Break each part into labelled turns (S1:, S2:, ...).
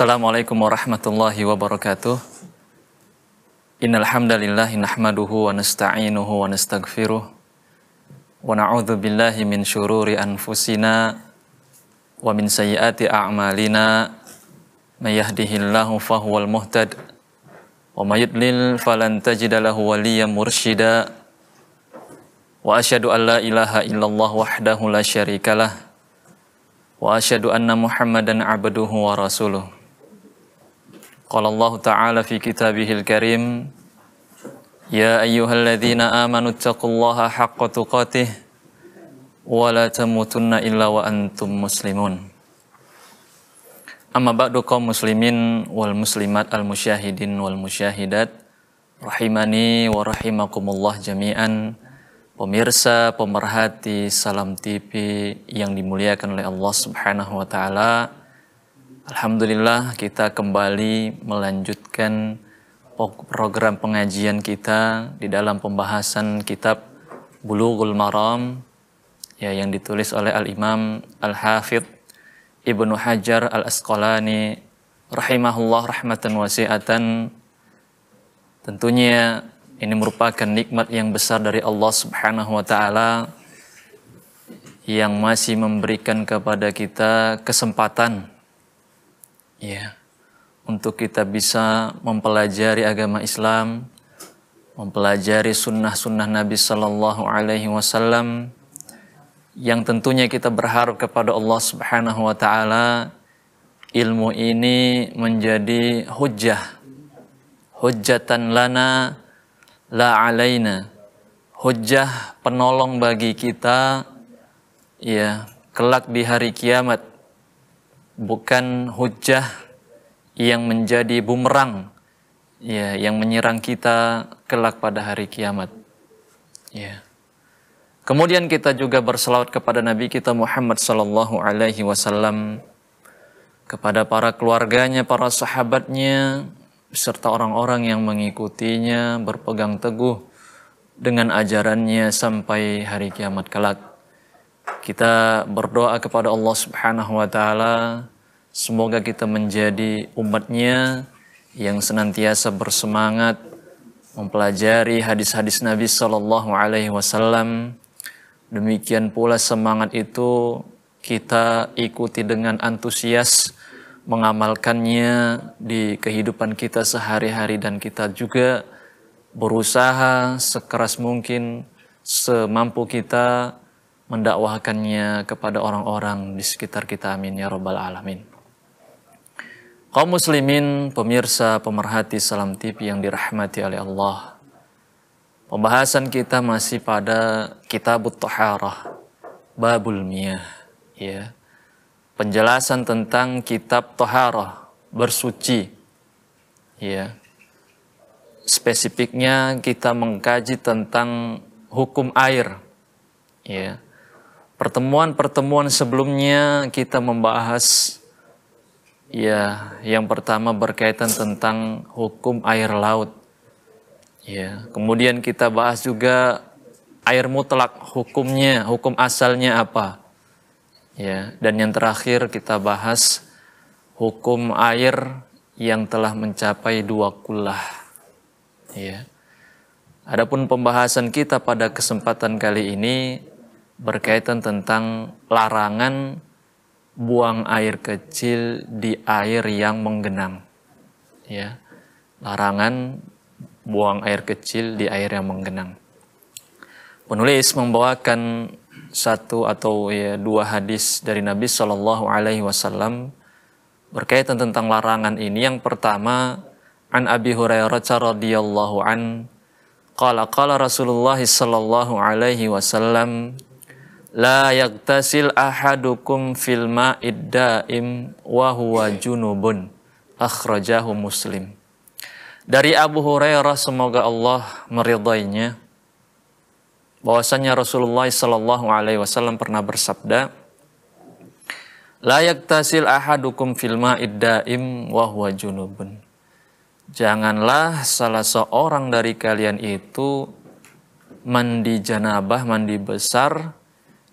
S1: Assalamualaikum warahmatullahi wabarakatuh. Innal hamdalillah nahmaduhu wa nasta'inuhu wa nastaghfiruh wa na'udzu billahi min syururi anfusina wa min sayyiati a'malina may yahdihillahu fahuwal muhtad wa may yudlil falan tajida lahu waliyan mursyida wa asyhadu an la ilaha illallah wahdahu la syarikalah wa asyhadu anna muhammadan abduhu wa rasuluh قال الله تعالى في كتابه الكريم يا أيها الذين آمنوا اتقوا الله حق تقاته ولا تموتن إلا وأنتم مسلمون أما بعد kaum muslimin wal muslimat al musyahidin wal musyahidat rahimani wa rahimakumullah jami'an pemirsa pemerhati salam TV yang dimuliakan oleh Allah Subhanahu wa taala Alhamdulillah kita kembali melanjutkan program pengajian kita di dalam pembahasan kitab Bulughul Maram ya yang ditulis oleh Al-Imam Al-Hafidh Ibnu Hajar Al-Asqalani rahimahullah rahmatan wasi'atan. Tentunya ini merupakan nikmat yang besar dari Allah Subhanahu wa taala yang masih memberikan kepada kita kesempatan ya untuk kita bisa mempelajari agama Islam, mempelajari sunnah-sunnah Nabi Sallallahu Alaihi Wasallam yang tentunya kita berharap kepada Allah Subhanahu Wa Taala ilmu ini menjadi hujah hujatan lana la alaina hujah penolong bagi kita ya kelak di hari kiamat bukan hujah yang menjadi bumerang ya yang menyerang kita kelak pada hari kiamat. Ya. Kemudian kita juga berselawat kepada Nabi kita Muhammad sallallahu alaihi wasallam kepada para keluarganya, para sahabatnya serta orang-orang yang mengikutinya berpegang teguh dengan ajarannya sampai hari kiamat kelak. Kita berdoa kepada Allah Subhanahu wa taala semoga kita menjadi umatnya yang senantiasa bersemangat mempelajari hadis-hadis Nabi Shallallahu alaihi wasallam. Demikian pula semangat itu kita ikuti dengan antusias mengamalkannya di kehidupan kita sehari-hari dan kita juga berusaha sekeras mungkin semampu kita mendakwahkannya kepada orang-orang di sekitar kita amin ya rabbal alamin. Kaum muslimin, pemirsa, pemerhati Salam TV yang dirahmati oleh Allah. Pembahasan kita masih pada Kitab Taharah, Babul Miyah, ya. Penjelasan tentang kitab Taharah, bersuci. Ya. Spesifiknya kita mengkaji tentang hukum air. Ya. Pertemuan-pertemuan sebelumnya kita membahas ya yang pertama berkaitan tentang hukum air laut. Ya, kemudian kita bahas juga air mutlak hukumnya, hukum asalnya apa. Ya, dan yang terakhir kita bahas hukum air yang telah mencapai dua kulah. Ya. Adapun pembahasan kita pada kesempatan kali ini berkaitan tentang larangan buang air kecil di air yang menggenang. Ya. Larangan buang air kecil di air yang menggenang. Penulis membawakan satu atau ya, dua hadis dari Nabi Shallallahu Alaihi Wasallam berkaitan tentang larangan ini. Yang pertama, an Abi Hurairah radhiyallahu an, qala qala Rasulullah Shallallahu Alaihi Wasallam, La yaktasil ahadukum fil ma'id da'im wa huwa junubun. Akhrajahu Muslim. Dari Abu Hurairah semoga Allah meridainya bahwasanya Rasulullah sallallahu alaihi wasallam pernah bersabda La yaktasil ahadukum fil ma'id da'im wa huwa junubun. Janganlah salah seorang dari kalian itu mandi janabah, mandi besar,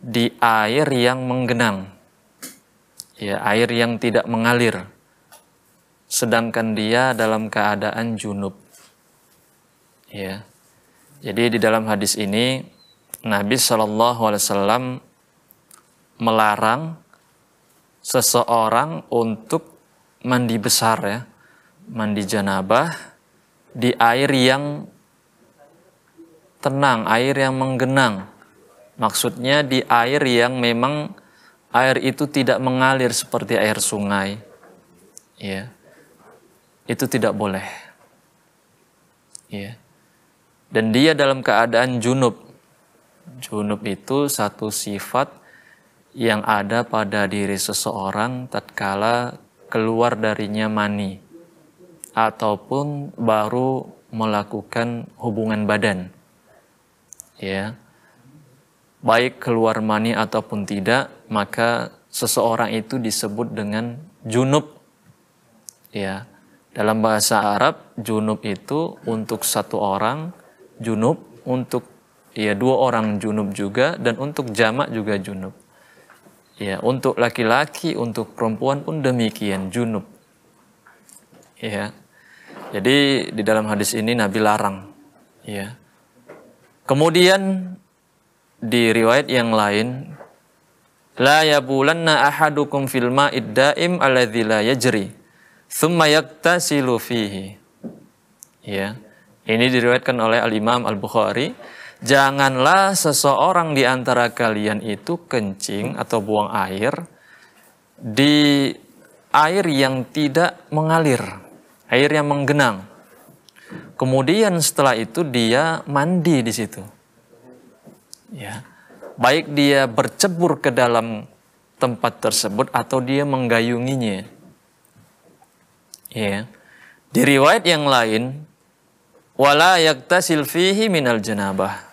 S1: di air yang menggenang. Ya, air yang tidak mengalir. Sedangkan dia dalam keadaan junub. Ya. Jadi di dalam hadis ini Nabi Shallallahu alaihi wasallam melarang seseorang untuk mandi besar ya, mandi janabah di air yang tenang, air yang menggenang. Maksudnya di air yang memang air itu tidak mengalir seperti air sungai. Ya. Itu tidak boleh. Ya. Dan dia dalam keadaan junub. Junub itu satu sifat yang ada pada diri seseorang tatkala keluar darinya mani ataupun baru melakukan hubungan badan. Ya baik keluar mani ataupun tidak, maka seseorang itu disebut dengan junub. Ya. Dalam bahasa Arab, junub itu untuk satu orang, junub untuk ya dua orang junub juga dan untuk jamak juga junub. Ya, untuk laki-laki, untuk perempuan pun demikian junub. Ya. Jadi di dalam hadis ini Nabi larang, ya. Kemudian di riwayat yang lain la yabulanna ahadukum fil ma'id daim alladzi la yajri thumma yaktasilu fihi ya ini diriwayatkan oleh al-Imam Al-Bukhari janganlah seseorang di antara kalian itu kencing atau buang air di air yang tidak mengalir air yang menggenang kemudian setelah itu dia mandi di situ ya baik dia bercebur ke dalam tempat tersebut atau dia menggayunginya ya di riwayat yang lain wala yaktasil fihi minal janabah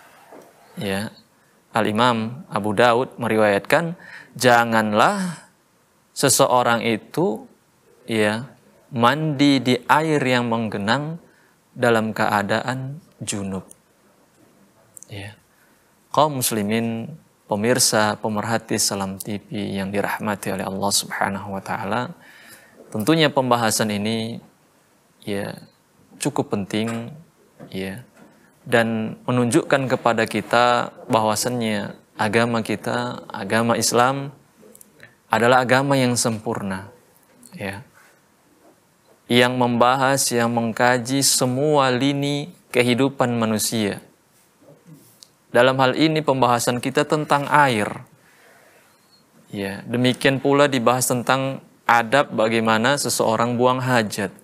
S1: ya Al Imam Abu Daud meriwayatkan janganlah seseorang itu ya mandi di air yang menggenang dalam keadaan junub ya kaum muslimin, pemirsa, pemerhati Salam TV yang dirahmati oleh Allah Subhanahu wa taala. Tentunya pembahasan ini ya cukup penting ya dan menunjukkan kepada kita bahwasannya agama kita, agama Islam adalah agama yang sempurna ya. Yang membahas, yang mengkaji semua lini kehidupan manusia dalam hal ini pembahasan kita tentang air. Ya, demikian pula dibahas tentang adab bagaimana seseorang buang hajat.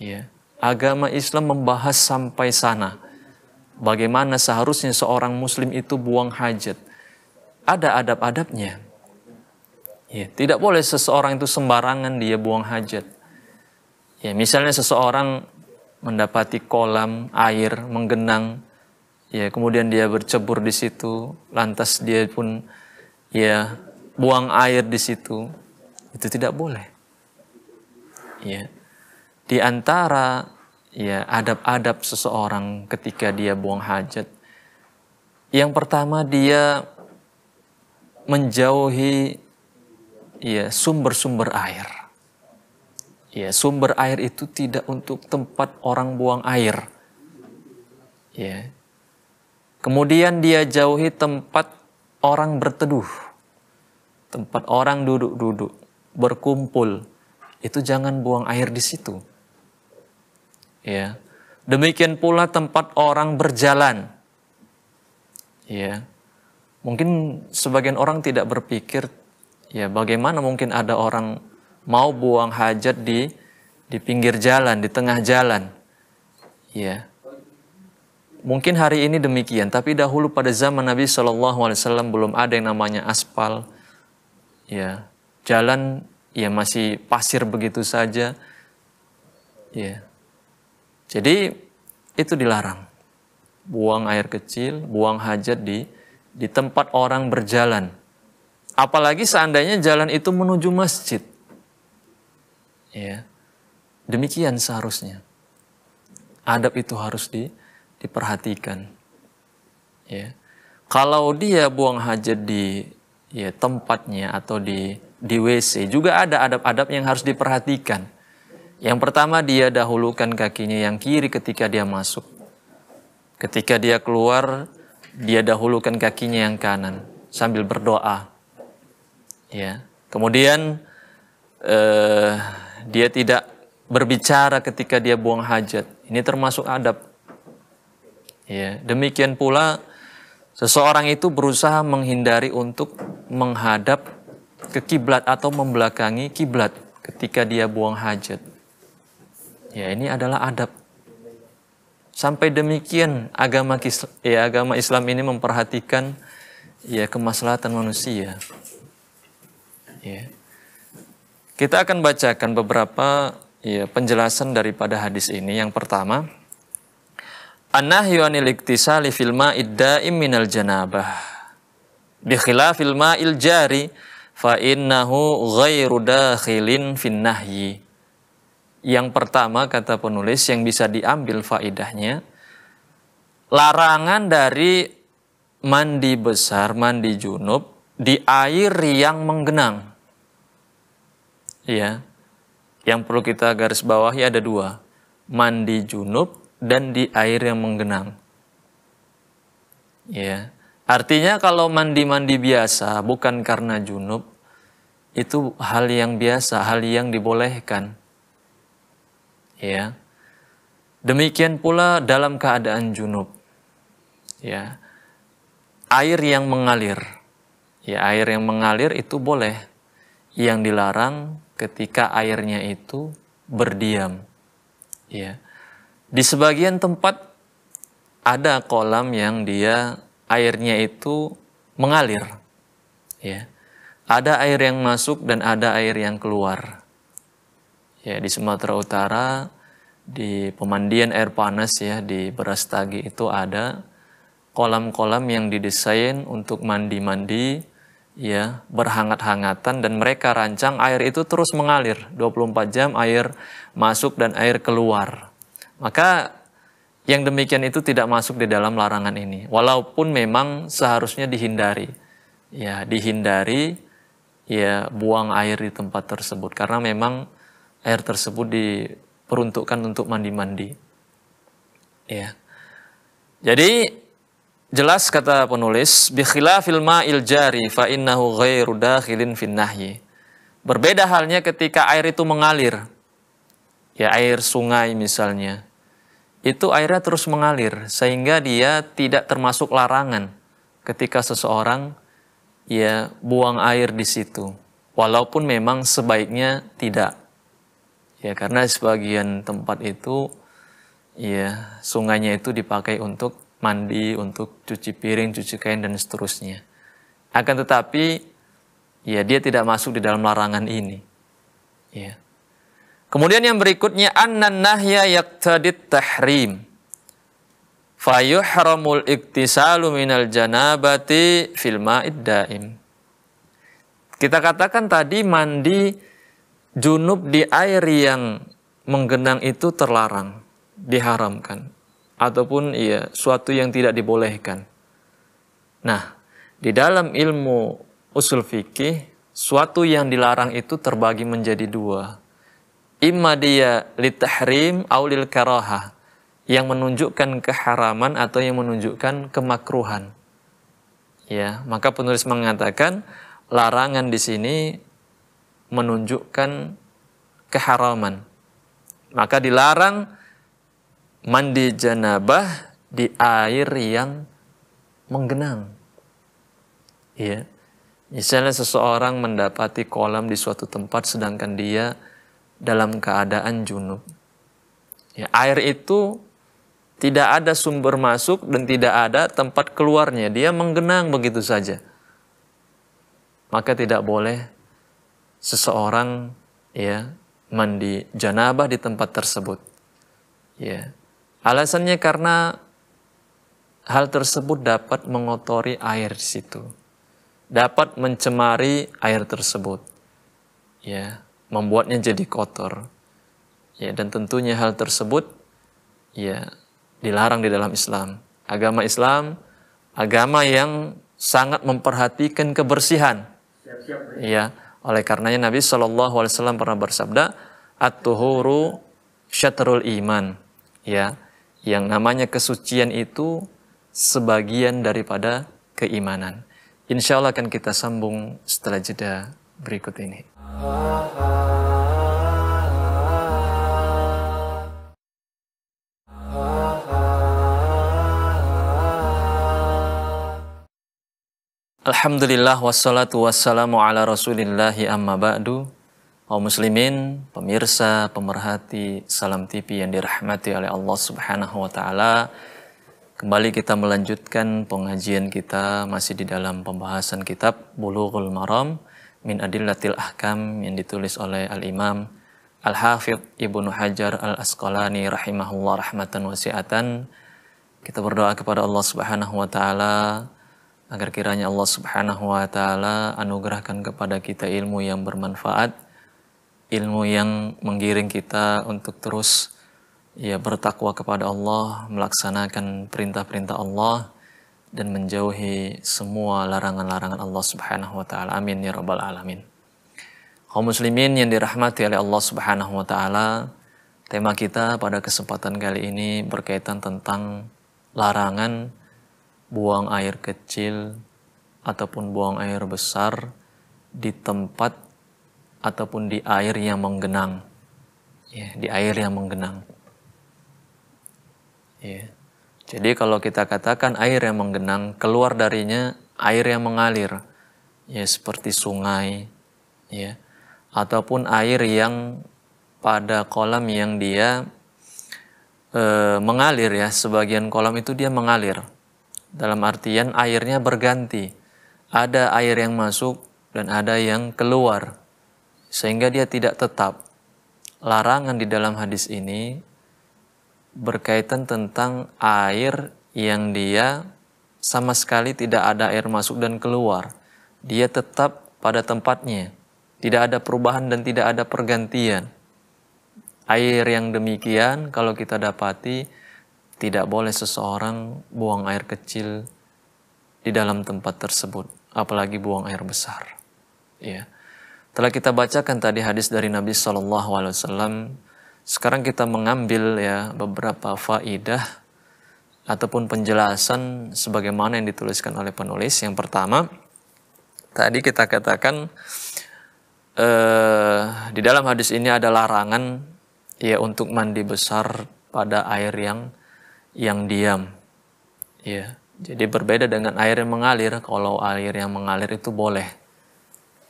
S1: Ya, agama Islam membahas sampai sana. Bagaimana seharusnya seorang muslim itu buang hajat. Ada adab-adabnya. Ya, tidak boleh seseorang itu sembarangan dia buang hajat. Ya, misalnya seseorang mendapati kolam air menggenang ya kemudian dia bercebur di situ lantas dia pun ya buang air di situ itu tidak boleh ya di antara ya adab-adab seseorang ketika dia buang hajat yang pertama dia menjauhi ya sumber-sumber air ya sumber air itu tidak untuk tempat orang buang air ya Kemudian dia jauhi tempat orang berteduh, tempat orang duduk-duduk, berkumpul. Itu jangan buang air di situ. Ya. Demikian pula tempat orang berjalan. Ya. Mungkin sebagian orang tidak berpikir ya bagaimana mungkin ada orang mau buang hajat di di pinggir jalan, di tengah jalan. Ya. Mungkin hari ini demikian, tapi dahulu pada zaman Nabi SAW Alaihi Wasallam belum ada yang namanya aspal, ya jalan ya masih pasir begitu saja, ya. Jadi itu dilarang. Buang air kecil, buang hajat di di tempat orang berjalan. Apalagi seandainya jalan itu menuju masjid, ya. Demikian seharusnya. Adab itu harus di, diperhatikan. Ya. Kalau dia buang hajat di ya, tempatnya atau di di WC juga ada adab-adab yang harus diperhatikan. Yang pertama dia dahulukan kakinya yang kiri ketika dia masuk. Ketika dia keluar, dia dahulukan kakinya yang kanan sambil berdoa. Ya. Kemudian eh, dia tidak berbicara ketika dia buang hajat. Ini termasuk adab. Ya, demikian pula seseorang itu berusaha menghindari untuk menghadap ke kiblat atau membelakangi kiblat ketika dia buang hajat. Ya, ini adalah adab. Sampai demikian agama ya, agama Islam ini memperhatikan ya kemaslahatan manusia. Ya. Kita akan bacakan beberapa ya penjelasan daripada hadis ini. Yang pertama, An-nahyu anil iktisali fil ma'id da'im minal janabah. Bi khilafil ma'il jari fa innahu ghairu dakhilin fin nahyi. Yang pertama kata penulis yang bisa diambil faidahnya larangan dari mandi besar, mandi junub di air yang menggenang. Ya. Yang perlu kita garis bawahi ada dua. Mandi junub dan di air yang menggenang. Ya. Artinya kalau mandi-mandi biasa bukan karena junub itu hal yang biasa, hal yang dibolehkan. Ya. Demikian pula dalam keadaan junub. Ya. Air yang mengalir. Ya, air yang mengalir itu boleh. Yang dilarang ketika airnya itu berdiam. Ya. Di sebagian tempat ada kolam yang dia airnya itu mengalir. Ya. Ada air yang masuk dan ada air yang keluar. Ya, di Sumatera Utara di pemandian air panas ya di Berastagi itu ada kolam-kolam yang didesain untuk mandi-mandi ya berhangat-hangatan dan mereka rancang air itu terus mengalir 24 jam air masuk dan air keluar maka yang demikian itu tidak masuk di dalam larangan ini. Walaupun memang seharusnya dihindari. Ya, dihindari ya buang air di tempat tersebut karena memang air tersebut diperuntukkan untuk mandi-mandi. Ya. Jadi jelas kata penulis bi khilafil ma'il jari fa innahu ghairu dakhilin fin nahyi. Berbeda halnya ketika air itu mengalir. Ya air sungai misalnya itu airnya terus mengalir sehingga dia tidak termasuk larangan ketika seseorang ya buang air di situ walaupun memang sebaiknya tidak ya karena sebagian tempat itu ya sungainya itu dipakai untuk mandi untuk cuci piring cuci kain dan seterusnya akan tetapi ya dia tidak masuk di dalam larangan ini ya Kemudian yang berikutnya annan nahya yaqtadit tahrim. Fayuhramul iktisalu minal janabati fil ma'id daim. Kita katakan tadi mandi junub di air yang menggenang itu terlarang, diharamkan ataupun iya suatu yang tidak dibolehkan. Nah, di dalam ilmu usul fikih suatu yang dilarang itu terbagi menjadi dua imma dia litahrim au lil karahah yang menunjukkan keharaman atau yang menunjukkan kemakruhan. Ya, maka penulis mengatakan larangan di sini menunjukkan keharaman. Maka dilarang mandi janabah di air yang menggenang. Ya. Misalnya seseorang mendapati kolam di suatu tempat sedangkan dia dalam keadaan junub. Ya, air itu tidak ada sumber masuk dan tidak ada tempat keluarnya. Dia menggenang begitu saja. Maka tidak boleh seseorang ya mandi janabah di tempat tersebut. Ya. Alasannya karena hal tersebut dapat mengotori air di situ. Dapat mencemari air tersebut. Ya membuatnya jadi kotor. Ya, dan tentunya hal tersebut ya dilarang di dalam Islam. Agama Islam agama yang sangat memperhatikan kebersihan. Iya. ya. Oleh karenanya Nabi Shallallahu alaihi wasallam pernah bersabda, "At-tuhuru syatrul iman." Ya. Yang namanya kesucian itu sebagian daripada keimanan. Insya Allah akan kita sambung setelah jeda berikut ini. Alhamdulillah wassalatu wassalamu ala rasulillahi amma ba'du kaum muslimin, pemirsa, pemerhati Salam TV yang dirahmati oleh Allah Subhanahu wa taala. Kembali kita melanjutkan pengajian kita masih di dalam pembahasan kitab Bulughul Maram min adillatil ahkam yang ditulis oleh al-imam Al-Hafidh Ibnu Hajar Al-Asqalani rahimahullah rahmatan wasi'atan. Kita berdoa kepada Allah Subhanahu wa taala agar kiranya Allah Subhanahu wa taala anugerahkan kepada kita ilmu yang bermanfaat, ilmu yang menggiring kita untuk terus ya bertakwa kepada Allah, melaksanakan perintah-perintah Allah dan menjauhi semua larangan-larangan Allah Subhanahu wa taala. Amin ya rabbal alamin. Kaum muslimin yang dirahmati oleh Allah Subhanahu wa taala, tema kita pada kesempatan kali ini berkaitan tentang larangan buang air kecil ataupun buang air besar di tempat ataupun di air yang menggenang. Ya, di air yang menggenang. Ya. Jadi kalau kita katakan air yang menggenang, keluar darinya air yang mengalir, ya seperti sungai, ya, ataupun air yang pada kolam yang dia e, mengalir ya, sebagian kolam itu dia mengalir. Dalam artian airnya berganti, ada air yang masuk dan ada yang keluar, sehingga dia tidak tetap. Larangan di dalam hadis ini berkaitan tentang air yang dia sama sekali tidak ada air masuk dan keluar. Dia tetap pada tempatnya. Tidak ada perubahan dan tidak ada pergantian. Air yang demikian kalau kita dapati tidak boleh seseorang buang air kecil di dalam tempat tersebut, apalagi buang air besar. Ya. Telah kita bacakan tadi hadis dari Nabi Shallallahu alaihi wasallam sekarang kita mengambil ya beberapa faidah ataupun penjelasan sebagaimana yang dituliskan oleh penulis. Yang pertama, tadi kita katakan eh, di dalam hadis ini ada larangan ya untuk mandi besar pada air yang yang diam. Ya, jadi berbeda dengan air yang mengalir. Kalau air yang mengalir itu boleh.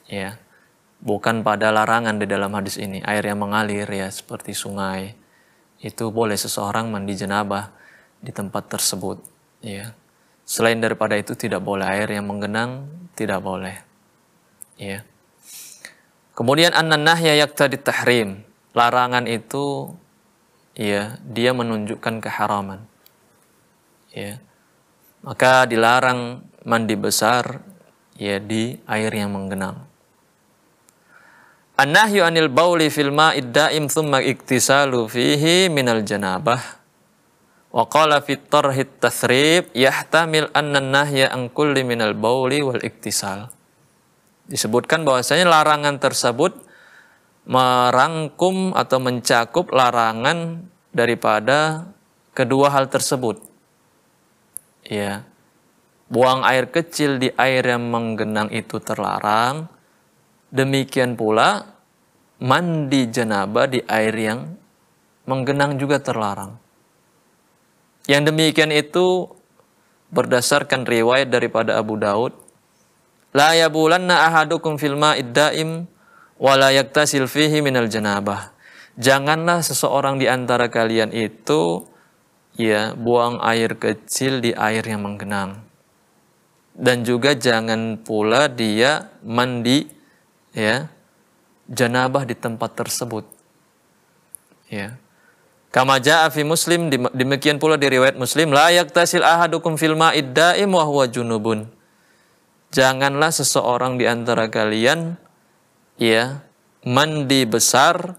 S1: Ya, bukan pada larangan di dalam hadis ini. Air yang mengalir ya seperti sungai itu boleh seseorang mandi jenabah di tempat tersebut ya. Selain daripada itu tidak boleh air yang menggenang tidak boleh. Ya. Kemudian an-nahya yaqtadi tahrim. Larangan itu ya dia menunjukkan keharaman. Ya. Maka dilarang mandi besar ya di air yang menggenang An-nahyu anil bauli fil ma'id da'im thumma iktisalu fihi minal janabah. Wa qala fi tarhi tasrib yahtamil anna nahya an kulli minal bauli wal iktisal. Disebutkan bahwasanya larangan tersebut merangkum atau mencakup larangan daripada kedua hal tersebut. Ya. Buang air kecil di air yang menggenang itu terlarang Demikian pula mandi jenabah di air yang menggenang juga terlarang. Yang demikian itu berdasarkan riwayat daripada Abu Daud, la yabulanna ahadukum fil ma'id daim wa la yaktasil fihi minal janabah. Janganlah seseorang di antara kalian itu ya buang air kecil di air yang menggenang. Dan juga jangan pula dia mandi ya janabah di tempat tersebut. Ya. Kama jaa fi Muslim demikian pula di riwayat Muslim la yaktasil ahadukum fil ma'id da'im wa huwa junubun. Janganlah seseorang di antara kalian ya mandi besar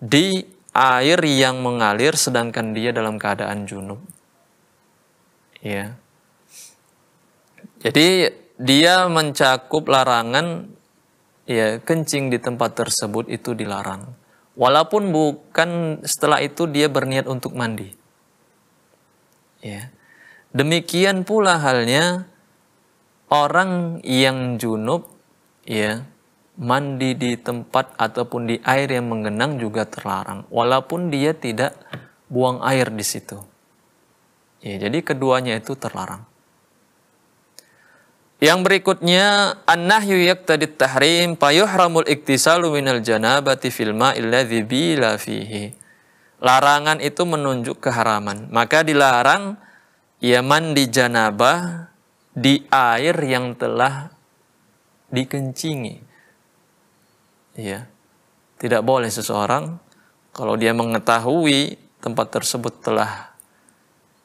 S1: di air yang mengalir sedangkan dia dalam keadaan junub. Ya. Jadi dia mencakup larangan ya kencing di tempat tersebut itu dilarang. Walaupun bukan setelah itu dia berniat untuk mandi. Ya. Demikian pula halnya orang yang junub ya mandi di tempat ataupun di air yang menggenang juga terlarang walaupun dia tidak buang air di situ. Ya, jadi keduanya itu terlarang. Yang berikutnya an-nahyu yaqtadi tahrim fayuhramul iktisalu minal janabati fil ma'il ladzi bila fihi. Larangan itu menunjuk keharaman. Maka dilarang ia mandi janabah di air yang telah dikencingi. Ya. Tidak boleh seseorang kalau dia mengetahui tempat tersebut telah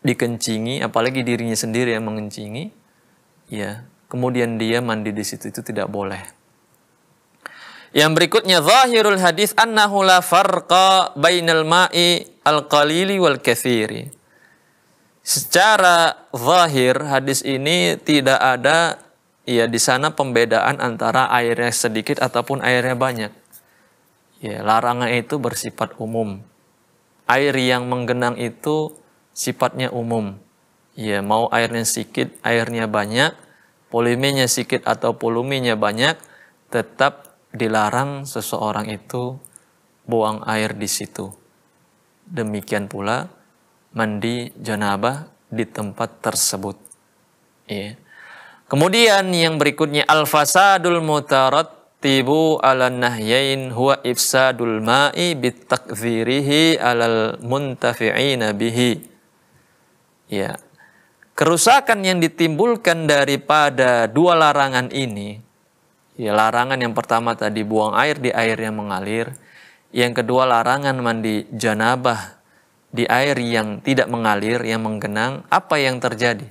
S1: dikencingi apalagi dirinya sendiri yang mengencingi, ya kemudian dia mandi di situ itu tidak boleh. Yang berikutnya zahirul hadis annahu la farqa bainal ma'i al-qalili wal kathiri. Secara zahir hadis ini tidak ada ya di sana pembedaan antara airnya sedikit ataupun airnya banyak. Ya, larangan itu bersifat umum. Air yang menggenang itu sifatnya umum. Ya, mau airnya sedikit, airnya banyak, Polimennya sedikit atau polumennya banyak, tetap dilarang seseorang itu buang air di situ. Demikian pula mandi janabah di tempat tersebut. Ya. Kemudian yang berikutnya al-fasadul tibu 'ala nahyain huwa ifsadul ma'i bitakdzirihi 'alal muntafi'ina bihi. Ya, Kerusakan yang ditimbulkan daripada dua larangan ini, ya larangan yang pertama tadi buang air di air yang mengalir, yang kedua larangan mandi janabah di air yang tidak mengalir, yang menggenang, apa yang terjadi?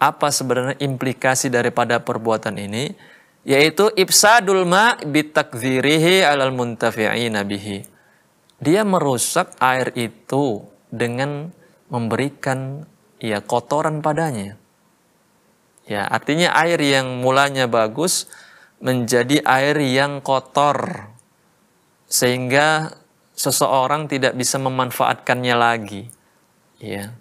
S1: Apa sebenarnya implikasi daripada perbuatan ini? Yaitu ifsadul ma bitakzirihi alal muntafi'i nabihi. Dia merusak air itu dengan memberikan ya kotoran padanya. Ya, artinya air yang mulanya bagus menjadi air yang kotor sehingga seseorang tidak bisa memanfaatkannya lagi. Ya.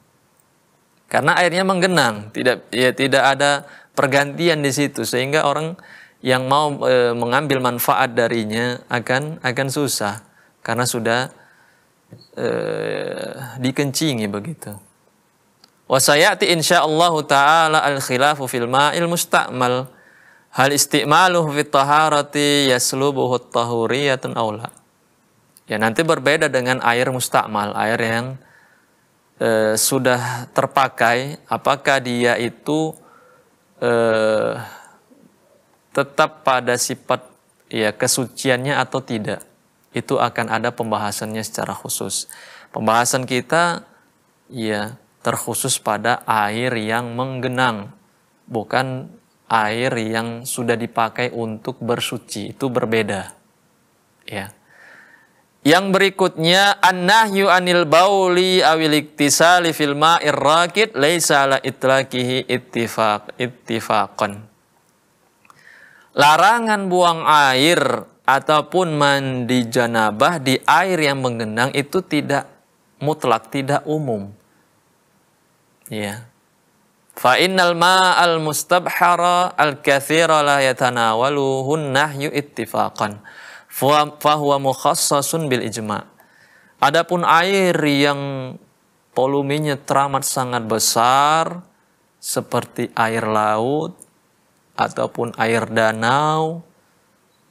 S1: Karena airnya menggenang, tidak ya tidak ada pergantian di situ sehingga orang yang mau e, mengambil manfaat darinya akan akan susah karena sudah e, dikencingi begitu. Wa sayati insyaallah taala al-khilafu fil ma'il musta'mal. Hal istimaluhu fit taharati yaslubuhu tahuriyatun aula. Ya nanti berbeda dengan air musta'mal, air yang e, sudah terpakai, apakah dia itu e, tetap pada sifat ya kesuciannya atau tidak. Itu akan ada pembahasannya secara khusus. Pembahasan kita ya terkhusus pada air yang menggenang, bukan air yang sudah dipakai untuk bersuci. Itu berbeda. Ya. Yang berikutnya annahyu anil bauli awil iktisali fil ma'ir rakid laisa ala itlaqihi ittifaq ittifaqan. Larangan buang air ataupun mandi janabah di air yang menggenang itu tidak mutlak, tidak umum Ya. Fa innal ma'al mustabhara al-kathira la yatanawaluhu nahyu ittifaqan. Fahuwa mukhassasun bil ijma. Adapun air yang volumenya teramat sangat besar seperti air laut ataupun air danau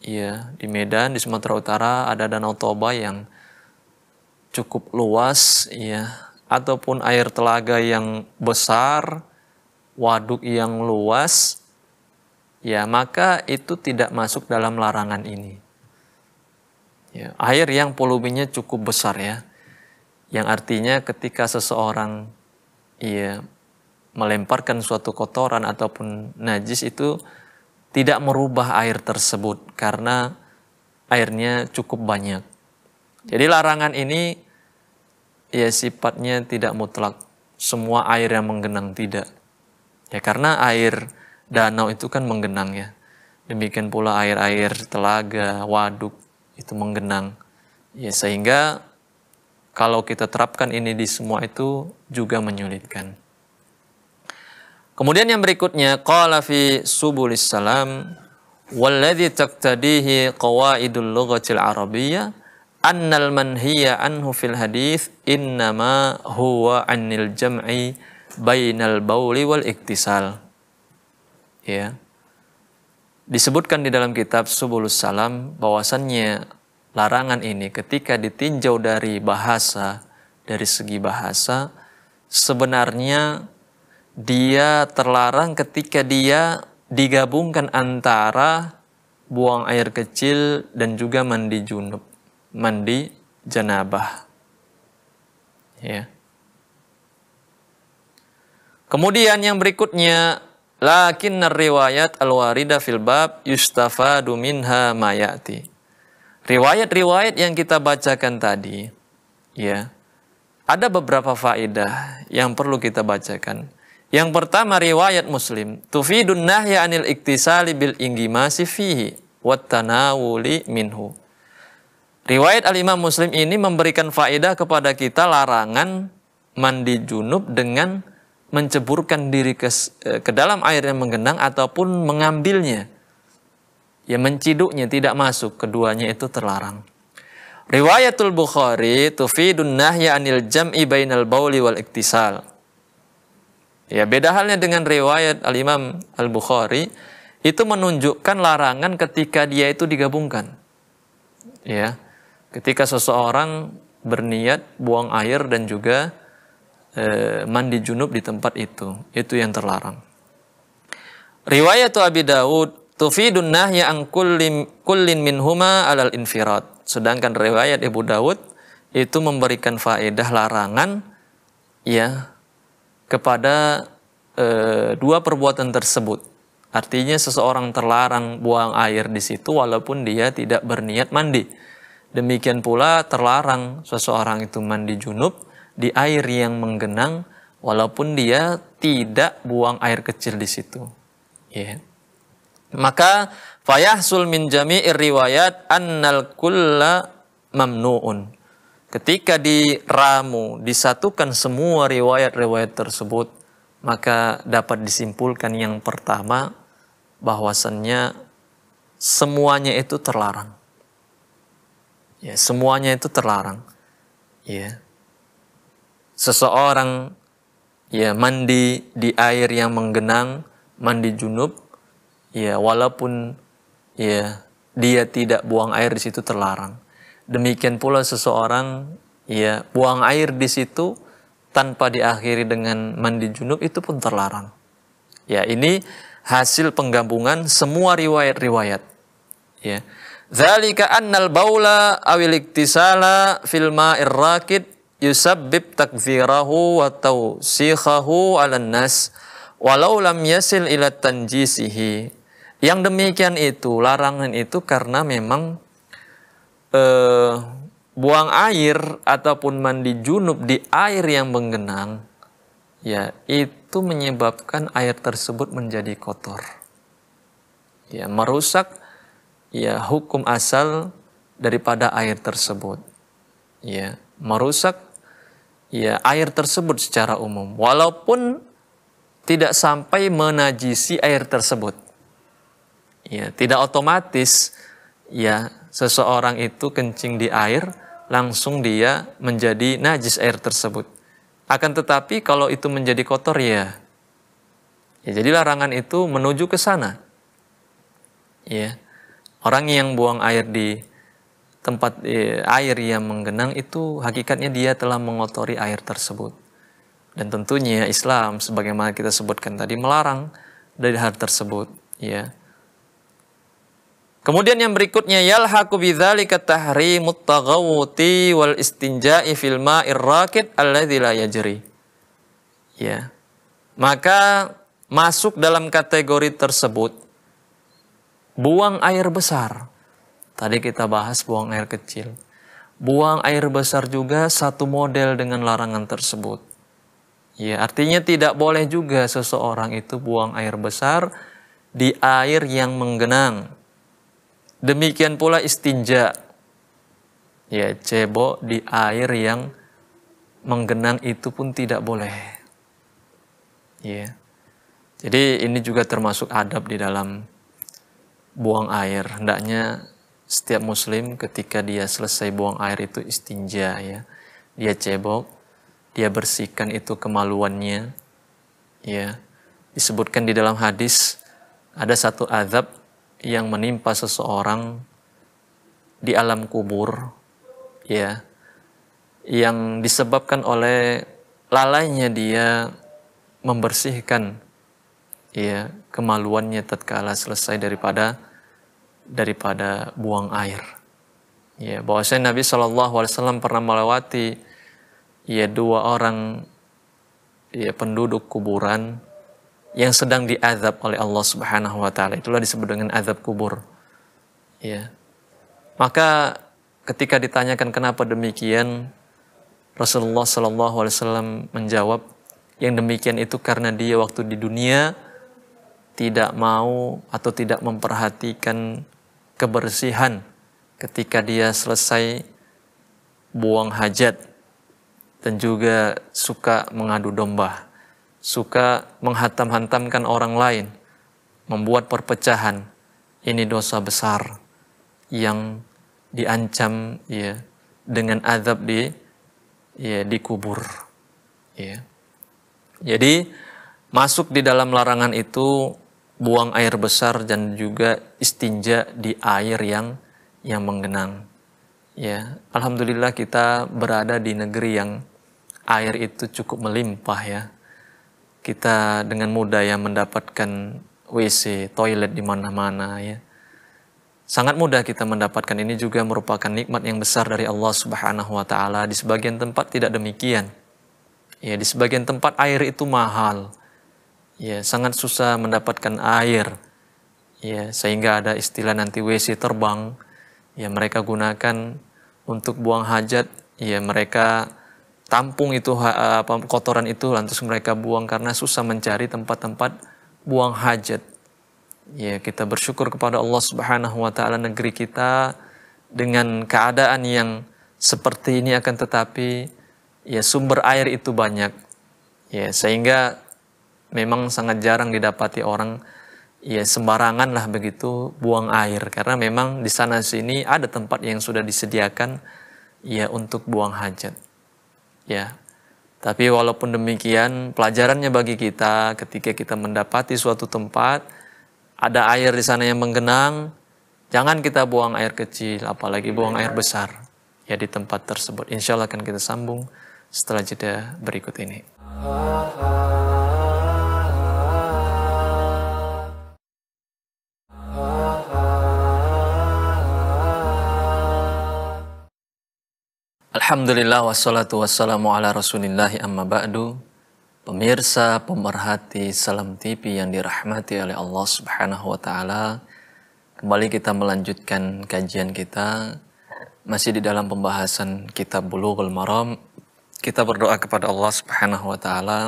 S1: ya di Medan di Sumatera Utara ada Danau Toba yang cukup luas ya ataupun air telaga yang besar, waduk yang luas, ya maka itu tidak masuk dalam larangan ini. Ya, air yang volumenya cukup besar ya, yang artinya ketika seseorang ya melemparkan suatu kotoran ataupun najis itu tidak merubah air tersebut karena airnya cukup banyak. Jadi larangan ini ya sifatnya tidak mutlak. Semua air yang menggenang tidak. Ya karena air danau itu kan menggenang ya. Demikian pula air-air telaga, waduk itu menggenang. Ya sehingga kalau kita terapkan ini di semua itu juga menyulitkan. Kemudian yang berikutnya qala fi subulis salam والذي تقتديه قواعد اللغة annal manhiya anhu fil hadis innama huwa anil jam'i bainal bauli wal iktisal. Ya. Disebutkan di dalam kitab Subulus Salam bahwasannya larangan ini ketika ditinjau dari bahasa dari segi bahasa sebenarnya dia terlarang ketika dia digabungkan antara buang air kecil dan juga mandi junub mandi janabah. Ya. Kemudian yang berikutnya, lakin riwayat al-warida fil bab yustafadu minha mayati. Riwayat-riwayat yang kita bacakan tadi, ya, ada beberapa faedah yang perlu kita bacakan. Yang pertama riwayat Muslim, tufidun nahya anil iktisali bil ingimasi fihi wat tanawuli minhu. Riwayat Al-Imam Muslim ini memberikan faedah kepada kita larangan mandi junub dengan menceburkan diri ke, eh, ke dalam air yang menggenang ataupun mengambilnya. Ya menciduknya tidak masuk, keduanya itu terlarang. Riwayatul Bukhari tufidun nahya anil jam'i bainal bauli wal iktisal. Ya beda halnya dengan riwayat Al-Imam Al-Bukhari itu menunjukkan larangan ketika dia itu digabungkan. Ya. Ketika seseorang berniat buang air dan juga e, mandi junub di tempat itu, itu yang terlarang. Riwayat Abi Dawud tufidun nahya an kullin, kullin minhuma alal infirat. Sedangkan riwayat Ibu Dawud itu memberikan faedah larangan ya kepada e, dua perbuatan tersebut. Artinya seseorang terlarang buang air di situ walaupun dia tidak berniat mandi. Demikian pula terlarang seseorang itu mandi junub di air yang menggenang walaupun dia tidak buang air kecil di situ. Ya. Maka fayahsul min jami'ir riwayat annal kulla mamnu'un. Ketika diramu, disatukan semua riwayat-riwayat tersebut, maka dapat disimpulkan yang pertama bahwasannya semuanya itu terlarang. Ya, semuanya itu terlarang. Ya. Seseorang ya mandi di air yang menggenang, mandi junub, ya walaupun ya dia tidak buang air di situ terlarang. Demikian pula seseorang ya buang air di situ tanpa diakhiri dengan mandi junub itu pun terlarang. Ya, ini hasil penggabungan semua riwayat-riwayat. Ya. Zalika annal baula awil iktisala fil ma'ir rakid yusabbib takfirahu wa tawsikhahu ala nas walau lam yasil ila tanjisihi. Yang demikian itu larangan itu karena memang eh, buang air ataupun mandi junub di air yang menggenang ya itu menyebabkan air tersebut menjadi kotor. Ya, merusak ya hukum asal daripada air tersebut. Ya, merusak ya air tersebut secara umum walaupun tidak sampai menajisi air tersebut. Ya, tidak otomatis ya seseorang itu kencing di air langsung dia menjadi najis air tersebut. Akan tetapi kalau itu menjadi kotor ya, ya jadi larangan itu menuju ke sana. Ya. Orang yang buang air di tempat eh, air yang menggenang itu hakikatnya dia telah mengotori air tersebut. Dan tentunya Islam sebagaimana kita sebutkan tadi melarang dari hal tersebut, ya. Kemudian yang berikutnya yalhaqu bidzalika tahrimut taghawuti wal istinja'i fil ma'ir raqid alladzi la yajri. Ya. Maka masuk dalam kategori tersebut Buang air besar. Tadi kita bahas buang air kecil. Buang air besar juga satu model dengan larangan tersebut. Ya, artinya tidak boleh juga seseorang itu buang air besar di air yang menggenang. Demikian pula istinja. Ya, cebok di air yang menggenang itu pun tidak boleh. Ya. Jadi ini juga termasuk adab di dalam buang air. Hendaknya setiap muslim ketika dia selesai buang air itu istinja ya. Dia cebok, dia bersihkan itu kemaluannya. Ya. Disebutkan di dalam hadis ada satu azab yang menimpa seseorang di alam kubur ya yang disebabkan oleh lalainya dia membersihkan ya kemaluannya tatkala selesai daripada daripada buang air. Ya, bahwasanya Nabi saw pernah melewati ya dua orang ya penduduk kuburan yang sedang diazab oleh Allah Subhanahu Wa Taala. Itulah disebut dengan azab kubur. Ya, maka ketika ditanyakan kenapa demikian, Rasulullah saw menjawab, yang demikian itu karena dia waktu di dunia tidak mau atau tidak memperhatikan kebersihan ketika dia selesai buang hajat dan juga suka mengadu domba, suka menghantam-hantamkan orang lain, membuat perpecahan. Ini dosa besar yang diancam ya dengan azab di ya dikubur. Ya. Jadi masuk di dalam larangan itu buang air besar dan juga istinja di air yang yang menggenang. Ya, alhamdulillah kita berada di negeri yang air itu cukup melimpah ya. Kita dengan mudah ya mendapatkan WC, toilet di mana-mana ya. Sangat mudah kita mendapatkan ini juga merupakan nikmat yang besar dari Allah Subhanahu wa taala. Di sebagian tempat tidak demikian. Ya, di sebagian tempat air itu mahal ya sangat susah mendapatkan air ya sehingga ada istilah nanti WC terbang ya mereka gunakan untuk buang hajat ya mereka tampung itu eh, apa, kotoran itu lantas mereka buang karena susah mencari tempat-tempat buang hajat ya kita bersyukur kepada Allah Subhanahu wa taala negeri kita dengan keadaan yang seperti ini akan tetapi ya sumber air itu banyak ya sehingga memang sangat jarang didapati orang ya sembarangan lah begitu buang air karena memang di sana sini ada tempat yang sudah disediakan ya untuk buang hajat. Ya. Tapi walaupun demikian pelajarannya bagi kita ketika kita mendapati suatu tempat ada air di sana yang menggenang, jangan kita buang air kecil apalagi buang air besar ya di tempat tersebut. Insya Allah akan kita sambung setelah jeda berikut ini. Alhamdulillah wassalatu wassalamu ala rasulillahi amma ba'du Pemirsa pemerhati Salam tipi yang dirahmati oleh Allah subhanahu wa ta'ala Kembali kita melanjutkan kajian kita Masih di dalam pembahasan kitab Bulughul Maram Kita berdoa kepada Allah subhanahu wa ta'ala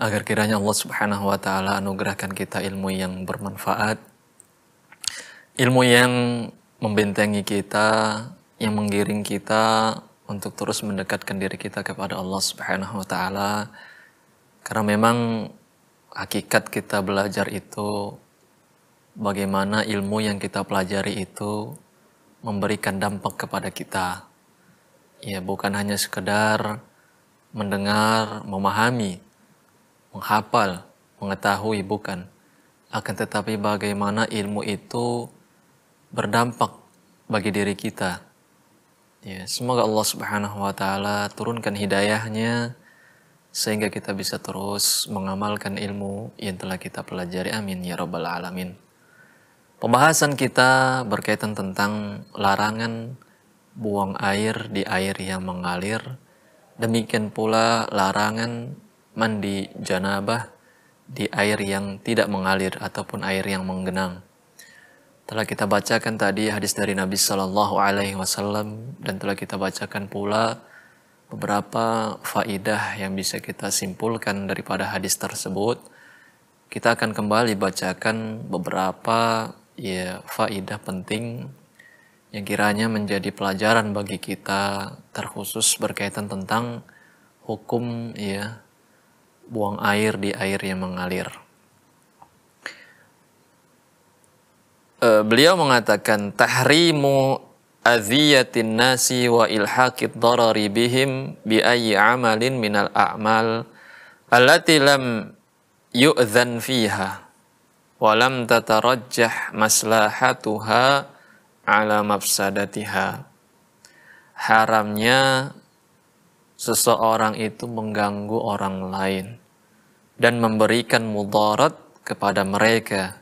S1: Agar kiranya Allah subhanahu wa ta'ala anugerahkan kita ilmu yang bermanfaat Ilmu yang membentengi kita yang menggiring kita untuk terus mendekatkan diri kita kepada Allah Subhanahu wa taala. Karena memang hakikat kita belajar itu bagaimana ilmu yang kita pelajari itu memberikan dampak kepada kita. Ya, bukan hanya sekedar mendengar, memahami, menghafal, mengetahui bukan. Akan tetapi bagaimana ilmu itu berdampak bagi diri kita Ya, semoga Allah Subhanahu wa taala turunkan hidayahnya sehingga kita bisa terus mengamalkan ilmu yang telah kita pelajari. Amin ya rabbal alamin. Pembahasan kita berkaitan tentang larangan buang air di air yang mengalir. Demikian pula larangan mandi janabah di air yang tidak mengalir ataupun air yang menggenang. Telah kita bacakan tadi hadis dari Nabi Shallallahu Alaihi Wasallam dan telah kita bacakan pula beberapa faidah yang bisa kita simpulkan daripada hadis tersebut. Kita akan kembali bacakan beberapa ya faidah penting yang kiranya menjadi pelajaran bagi kita terkhusus berkaitan tentang hukum ya buang air di air yang mengalir. uh, beliau mengatakan tahrimu aziyatin nasi wa ilhaqid darari bihim bi ayyi amalin minal a'mal allati lam yu'dhan fiha wa lam tatarajjah maslahatuha ala mafsadatiha haramnya seseorang itu mengganggu orang lain dan memberikan mudarat kepada mereka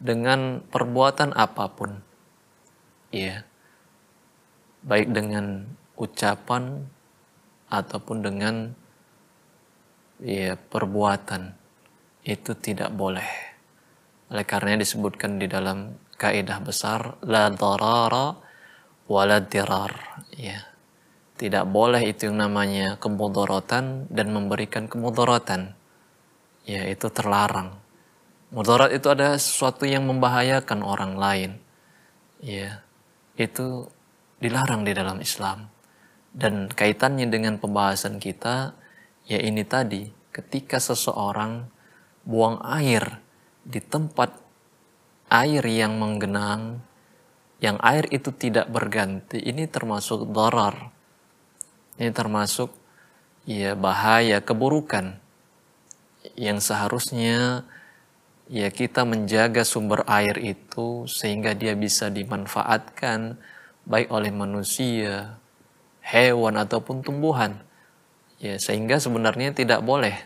S1: dengan perbuatan apapun. Ya. Baik dengan ucapan ataupun dengan ya perbuatan itu tidak boleh. Oleh karenanya disebutkan di dalam kaidah besar la darara wa la dirar. Ya. Tidak boleh itu yang namanya kemudorotan dan memberikan kemudorotan. Ya, itu terlarang. Mudarat itu ada sesuatu yang membahayakan orang lain. Ya, itu dilarang di dalam Islam. Dan kaitannya dengan pembahasan kita, ya ini tadi, ketika seseorang buang air di tempat air yang menggenang, yang air itu tidak berganti, ini termasuk darar. Ini termasuk ya bahaya keburukan yang seharusnya ya kita menjaga sumber air itu sehingga dia bisa dimanfaatkan baik oleh manusia, hewan ataupun tumbuhan. Ya, sehingga sebenarnya tidak boleh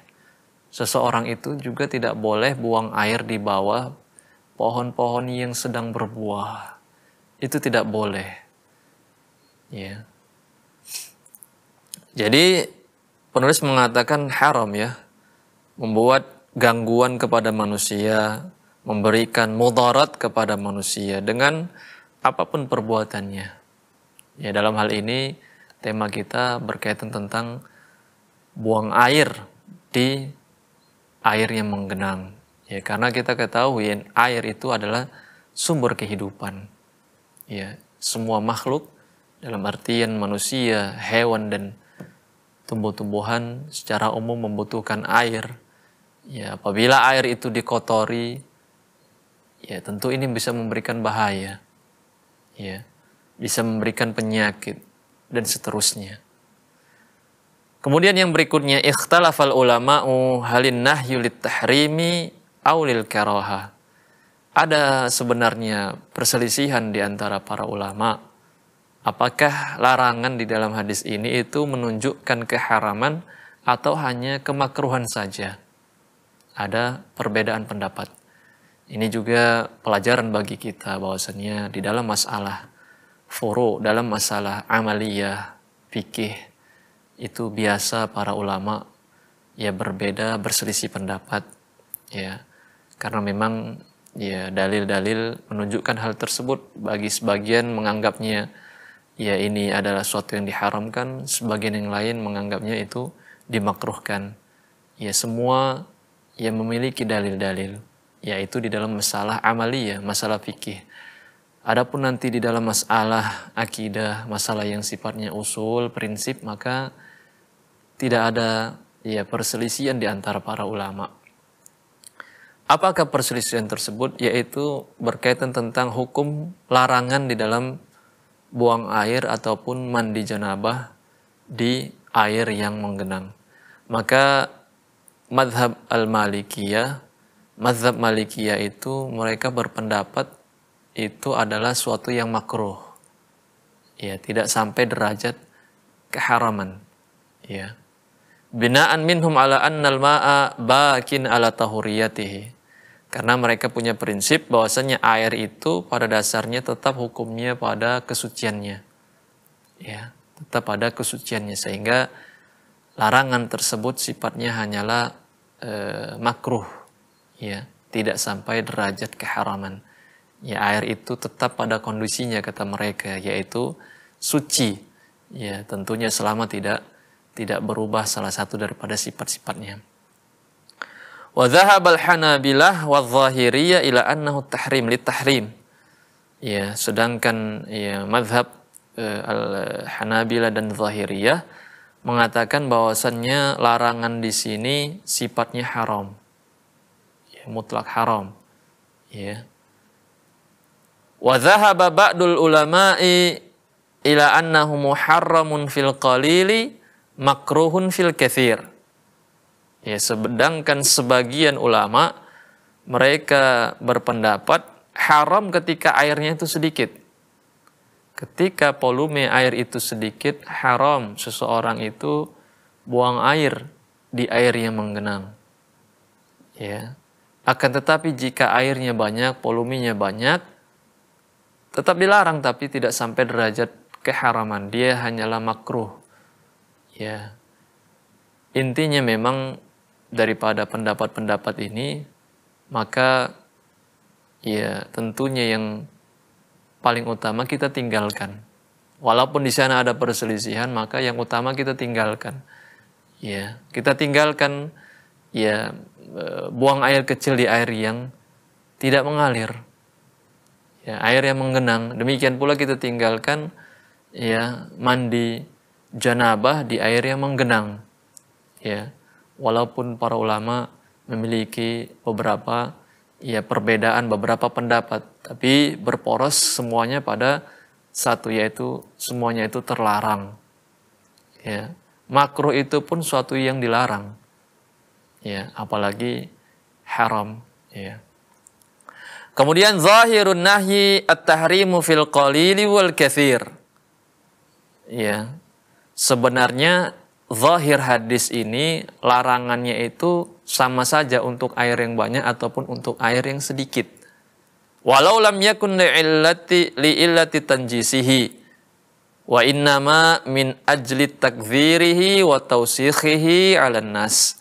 S1: seseorang itu juga tidak boleh buang air di bawah pohon-pohon yang sedang berbuah. Itu tidak boleh. Ya. Jadi penulis mengatakan haram ya membuat gangguan kepada manusia, memberikan mudarat kepada manusia dengan apapun perbuatannya. Ya dalam hal ini tema kita berkaitan tentang buang air di air yang menggenang. Ya karena kita ketahui air itu adalah sumber kehidupan. Ya, semua makhluk dalam artian manusia, hewan dan tumbuh-tumbuhan secara umum membutuhkan air Ya, apabila air itu dikotori, ya tentu ini bisa memberikan bahaya. Ya, bisa memberikan penyakit dan seterusnya. Kemudian yang berikutnya ikhtalafal ulama'u halin nahyu tahrimi awlil karoha. Ada sebenarnya perselisihan di antara para ulama. Apakah larangan di dalam hadis ini itu menunjukkan keharaman atau hanya kemakruhan saja? ada perbedaan pendapat. Ini juga pelajaran bagi kita bahwasannya di dalam masalah furu, dalam masalah amaliyah, fikih, itu biasa para ulama ya berbeda, berselisih pendapat ya. Karena memang ya dalil-dalil menunjukkan hal tersebut bagi sebagian menganggapnya ya ini adalah suatu yang diharamkan, sebagian yang lain menganggapnya itu dimakruhkan. Ya semua yang memiliki dalil-dalil, yaitu di dalam masalah amaliyah, masalah fikih. Adapun nanti di dalam masalah akidah, masalah yang sifatnya usul, prinsip, maka tidak ada ya perselisihan di antara para ulama. Apakah perselisihan tersebut? Yaitu berkaitan tentang hukum larangan di dalam buang air ataupun mandi janabah di air yang menggenang. Maka madhab al-malikiyah madhab malikiyah itu mereka berpendapat itu adalah suatu yang makruh ya tidak sampai derajat keharaman ya binaan minhum ala annal ma'a bakin ala tahuriyatihi karena mereka punya prinsip bahwasanya air itu pada dasarnya tetap hukumnya pada kesuciannya ya tetap pada kesuciannya sehingga larangan tersebut sifatnya hanyalah e, makruh ya tidak sampai derajat keharaman ya air itu tetap pada kondisinya kata mereka yaitu suci ya tentunya selama tidak tidak berubah salah satu daripada sifat-sifatnya wa al-hanabilah wa dhahiriyah ila annahu tahrim li tahrim ya sedangkan ya madhab e, eh, al-hanabilah dan zahiriyah mengatakan bahwasannya larangan di sini sifatnya haram. Ya, mutlak haram. Ya. Wadhahaba ba'dul ulama'i ila annahu muharramun fil qalili makruhun fil kathir. Ya, sedangkan sebagian ulama mereka berpendapat haram ketika airnya itu sedikit ketika volume air itu sedikit haram seseorang itu buang air di air yang menggenang. Ya. Akan tetapi jika airnya banyak, volumenya banyak, tetap dilarang tapi tidak sampai derajat keharaman. Dia hanyalah makruh. Ya. Intinya memang daripada pendapat-pendapat ini maka ya tentunya yang paling utama kita tinggalkan. Walaupun di sana ada perselisihan, maka yang utama kita tinggalkan. Ya, kita tinggalkan ya eh, buang air kecil di air yang tidak mengalir. Ya, air yang menggenang. Demikian pula kita tinggalkan ya mandi janabah di air yang menggenang. Ya. Walaupun para ulama memiliki beberapa ya perbedaan beberapa pendapat, tapi berporos semuanya pada satu yaitu semuanya itu terlarang. Ya, makruh itu pun suatu yang dilarang. Ya, apalagi haram, ya. Kemudian zahirun nahi at-tahrimu fil qalili wal kathir. Ya. Sebenarnya zahir hadis ini larangannya itu sama saja untuk air yang banyak ataupun untuk air yang sedikit. Walau lam yakun li'illati li'illati tanjisihi wa innama min ajli takdzirihi wa tawsikhihi 'alan nas.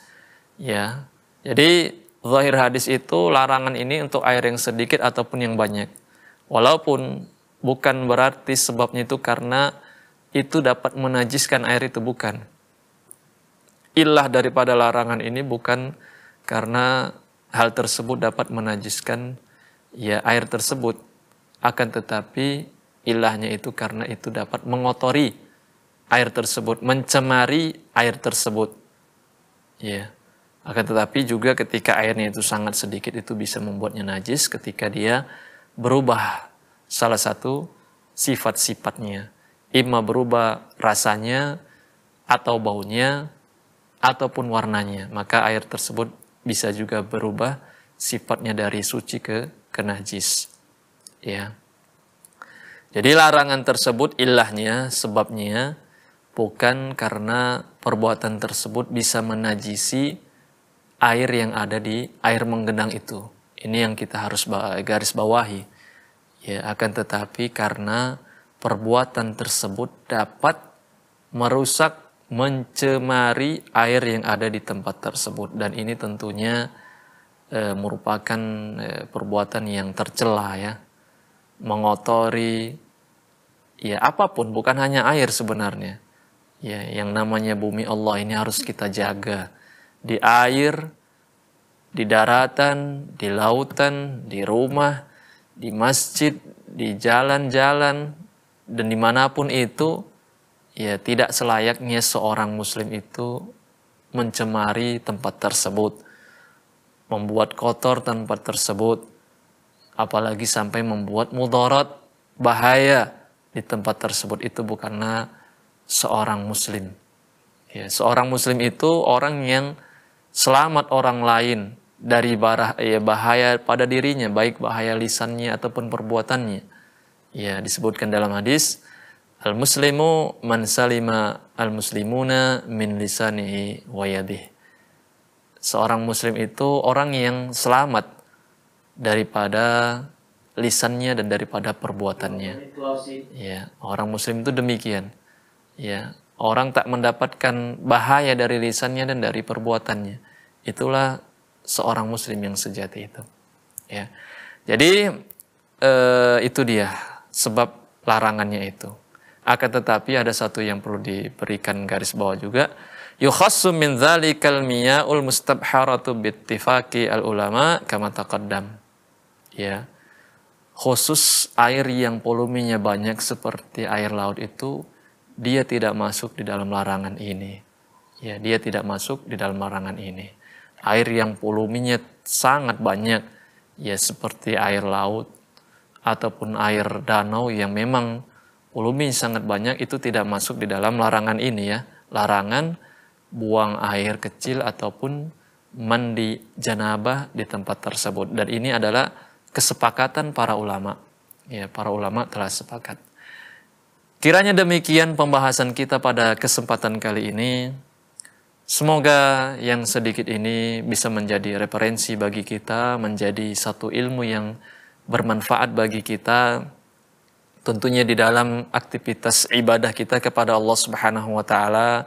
S1: Ya. Jadi zahir hadis itu larangan ini untuk air yang sedikit ataupun yang banyak. Walaupun bukan berarti sebabnya itu karena itu dapat menajiskan air itu bukan ilah daripada larangan ini bukan karena hal tersebut dapat menajiskan ya air tersebut akan tetapi ilahnya itu karena itu dapat mengotori air tersebut mencemari air tersebut ya akan tetapi juga ketika airnya itu sangat sedikit itu bisa membuatnya najis ketika dia berubah salah satu sifat-sifatnya imma berubah rasanya atau baunya ataupun warnanya. Maka air tersebut bisa juga berubah sifatnya dari suci ke ke najis. Ya. Jadi larangan tersebut ilahnya, sebabnya bukan karena perbuatan tersebut bisa menajisi air yang ada di air menggenang itu. Ini yang kita harus garis bawahi. Ya, akan tetapi karena perbuatan tersebut dapat merusak mencemari air yang ada di tempat tersebut dan ini tentunya e, merupakan e, perbuatan yang tercela ya mengotori ya apapun bukan hanya air sebenarnya ya yang namanya bumi Allah ini harus kita jaga di air di daratan di lautan di rumah di masjid di jalan-jalan dan dimanapun itu ya tidak selayaknya seorang muslim itu mencemari tempat tersebut, membuat kotor tempat tersebut, apalagi sampai membuat mudarat bahaya di tempat tersebut itu bukannya seorang muslim. Ya, seorang muslim itu orang yang selamat orang lain dari barah, ya, bahaya pada dirinya, baik bahaya lisannya ataupun perbuatannya. Ya, disebutkan dalam hadis, Al-muslimu man salima al-muslimuna min lisanihi wa yadih. Seorang muslim itu orang yang selamat daripada lisannya dan daripada perbuatannya. Ya, orang muslim itu demikian. Ya, orang tak mendapatkan bahaya dari lisannya dan dari perbuatannya. Itulah seorang muslim yang sejati itu. Ya. Jadi eh, itu dia sebab larangannya itu. Akan tetapi ada satu yang perlu diberikan garis bawah juga. Yukhassu min dzalikal miya'ul mustabharatu bittifaqi al ulama kama taqaddam. Ya. Khusus air yang volumenya banyak seperti air laut itu dia tidak masuk di dalam larangan ini. Ya, dia tidak masuk di dalam larangan ini. Air yang volumenya sangat banyak ya seperti air laut ataupun air danau yang memang ulumi sangat banyak itu tidak masuk di dalam larangan ini ya. Larangan buang air kecil ataupun mandi janabah di tempat tersebut. Dan ini adalah kesepakatan para ulama. Ya, para ulama telah sepakat. Kiranya demikian pembahasan kita pada kesempatan kali ini. Semoga yang sedikit ini bisa menjadi referensi bagi kita, menjadi satu ilmu yang bermanfaat bagi kita tentunya di dalam aktivitas ibadah kita kepada Allah Subhanahu wa taala,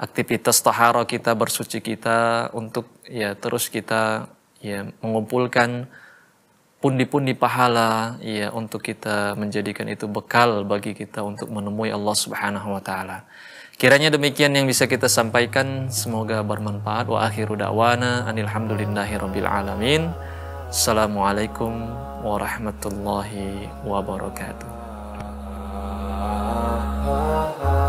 S1: aktivitas toharo kita bersuci kita untuk ya terus kita ya mengumpulkan pundi-pundi pahala ya untuk kita menjadikan itu bekal bagi kita untuk menemui Allah Subhanahu wa taala. Kiranya demikian yang bisa kita sampaikan, semoga bermanfaat. Wa akhiru da'wana rabbil alamin. Assalamualaikum warahmatullahi wabarakatuh. ah, ah, ah. ah.